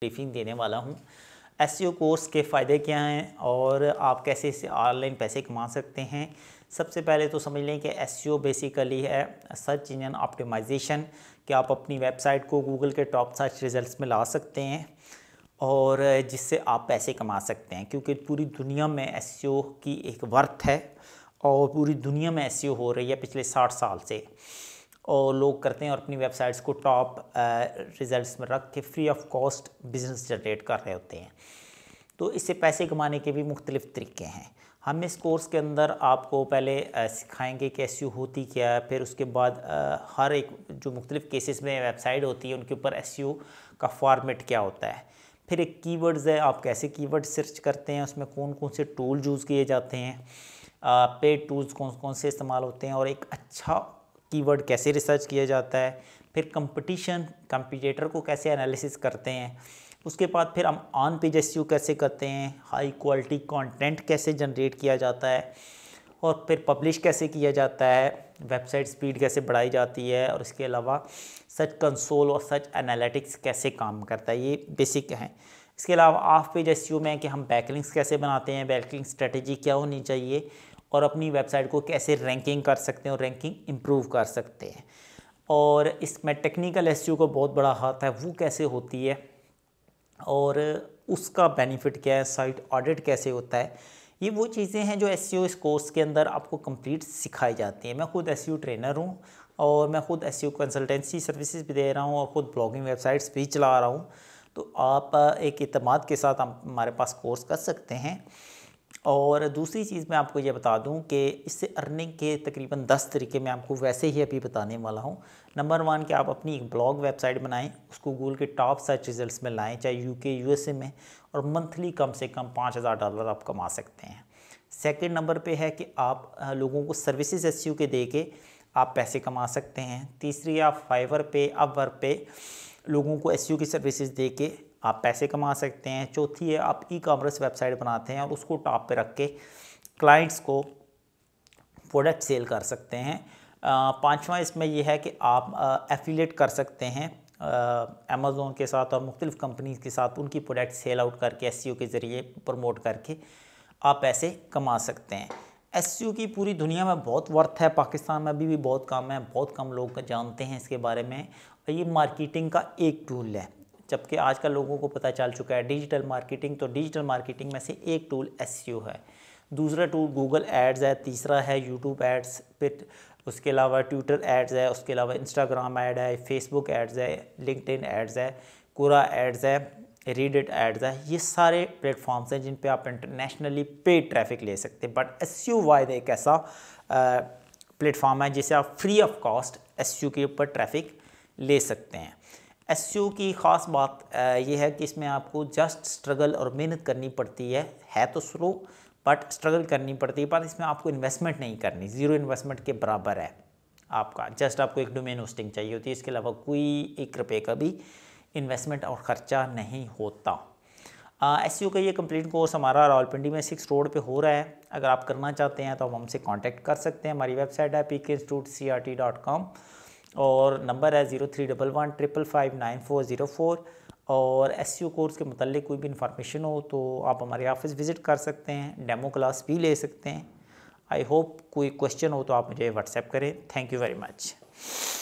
briefing देने वाला हूँ एस कोर्स e के फ़ायदे क्या हैं और आप कैसे इससे ऑनलाइन पैसे कमा सकते हैं सबसे पहले तो समझ लें कि एस बेसिकली e है सर्च इंजन ऑप्टिमाइजेशन कि आप अपनी वेबसाइट को गूगल के टॉप सर्च रिजल्ट्स में ला सकते हैं और जिससे आप पैसे कमा सकते हैं क्योंकि पूरी दुनिया में एस e की एक वर्थ है और पूरी दुनिया में एस हो रही है पिछले साठ साल से और लोग करते हैं और अपनी वेबसाइट्स को टॉप रिजल्ट्स में रख के free of cost business generate कर रहे होते हैं तो इससे पैसे कमाने के भी मुख्तलिफ़ तरीके हैं हम इस कोर्स के अंदर आपको पहले सिखाएंगे कि एस होती क्या है फिर उसके बाद हर एक जो मुख्तलिफ़ केसेस में वेबसाइट होती है उनके ऊपर एस का फॉर्मेट क्या होता है फिर एक कीवर्ड्स है आप कैसे कीवर्ड सर्च करते हैं उसमें कौन कौन से टूल यूज़ किए जाते हैं पेड टूल्स कौन कौन से इस्तेमाल होते हैं और एक अच्छा कीवर्ड कैसे रिसर्च किया जाता है फिर कंपटीशन कंपिटेटर को कैसे एनालिसिस करते हैं उसके बाद फिर हम ऑन पेज एस कैसे करते हैं हाई क्वालिटी कंटेंट कैसे जनरेट किया जाता है और फिर पब्लिश कैसे किया जाता है वेबसाइट स्पीड कैसे बढ़ाई जाती है और इसके अलावा सच कंसोल और सच एनालिटिक्स कैसे काम करता है ये बेसिक हैं इसके अलावा ऑफ पेज एस में कि हम बैकलिंग्स कैसे बनाते हैं बैकलिंग स्ट्रेटजी क्या होनी चाहिए और अपनी वेबसाइट को कैसे रैंकिंग कर सकते हैं और रैंकिंग इम्प्रूव कर सकते हैं और इसमें टेक्निकल एस e का बहुत बड़ा हाथ है वो कैसे होती है और उसका बेनिफिट क्या है साइट ऑडिट कैसे होता है ये वो चीज़ें हैं जो एस e इस कोर्स के अंदर आपको कंप्लीट सिखाई जाती है मैं खुद एस ट्रेनर e हूँ और मैं खुद एस कंसल्टेंसी सर्विसेज भी दे रहा हूँ और ख़ुद ब्लॉगिंग वेबसाइट्स भी चला रहा हूँ तो आप एक अतमाद के साथ हमारे पास कोर्स कर सकते हैं और दूसरी चीज़ मैं आपको ये बता दूं कि इससे अर्निंग के तकरीबन दस तरीके मैं आपको वैसे ही अभी बताने वाला हूं नंबर वन कि आप अपनी एक ब्लॉग वेबसाइट बनाएं उसको गूगल के टॉप सर्च रिजल्ट्स में लाएं चाहे यूके यूएसए में और मंथली कम से कम पाँच हज़ार डॉलर आप कमा सकते हैं सेकेंड नंबर पर है कि आप लोगों को सर्विसज़ एस के दे के आप पैसे कमा सकते हैं तीसरी आप फाइवर पे अब वर्क पे लोगों को एस की सर्विसेज दे के आप पैसे कमा सकते हैं चौथी है आप ई कामर्स वेबसाइट बनाते हैं और उसको टॉप पे रख के क्लाइंट्स को प्रोडक्ट सेल कर सकते हैं पाँचवा इसमें यह है कि आप एफिलेट कर सकते हैं अमेज़ोन के साथ और मुख्तलिफ़ कंपनीज़ के साथ उनकी प्रोडक्ट सेल आउट करके एस के ज़रिए प्रमोट करके आप पैसे कमा सकते हैं एस की पूरी दुनिया में बहुत वर्थ है पाकिस्तान में अभी भी बहुत कम है बहुत कम लोग जानते हैं इसके बारे में तो ये मार्केटिंग का एक टूल है जबकि आज का लोगों को पता चल चुका है डिजिटल मार्केटिंग तो डिजिटल मार्केटिंग में से एक टूल एस e है दूसरा टूल गूगल एड्स है तीसरा है यूट्यूब एड्स फिर उसके अलावा ट्विटर एड्स है उसके अलावा इंस्टाग्राम ऐड है फेसबुक एड्स है लिंकड एड्स है कुरा एड्स है रीडिट एड्स है ये सारे प्लेटफॉर्म्स हैं जिन पे आप इंटरनेशनली पेड ट्रैफिक ले सकते हैं बट एस यू वायद एक ऐसा प्लेटफॉर्म है जिसे आप free of cost S U के ऊपर ट्रैफिक ले सकते हैं एस की ख़ास बात यह है कि इसमें आपको जस्ट स्ट्रगल और मेहनत करनी पड़ती है है तो स्लो बट स्ट्रगल करनी पड़ती है पर इसमें आपको इन्वेस्टमेंट नहीं करनी ज़ीरो इन्वेस्टमेंट के बराबर है आपका जस्ट आपको एक डोमेन होस्टिंग चाहिए होती है इसके अलावा कोई एक रुपये का भी इन्वेस्टमेंट और ख़र्चा नहीं होता एस का ये कम्प्लीट कोर्स हमारा रावलपिंडी में सिक्स रोड पे हो रहा है अगर आप करना चाहते हैं तो आप हमसे कांटेक्ट कर सकते हैं हमारी वेबसाइट है P K institute C R T dot com और नंबर है zero three double one triple five nine four zero four और एस यू कोर्स के मतलब कोई भी इंफॉर्मेशन हो तो आप हमारे ऑफिस विज़िट कर सकते हैं डेमो क्लास भी ले सकते हैं आई होप कोई क्वेश्चन हो तो आप मुझे व्हाट्सएप करें थैंक यू वेरी मच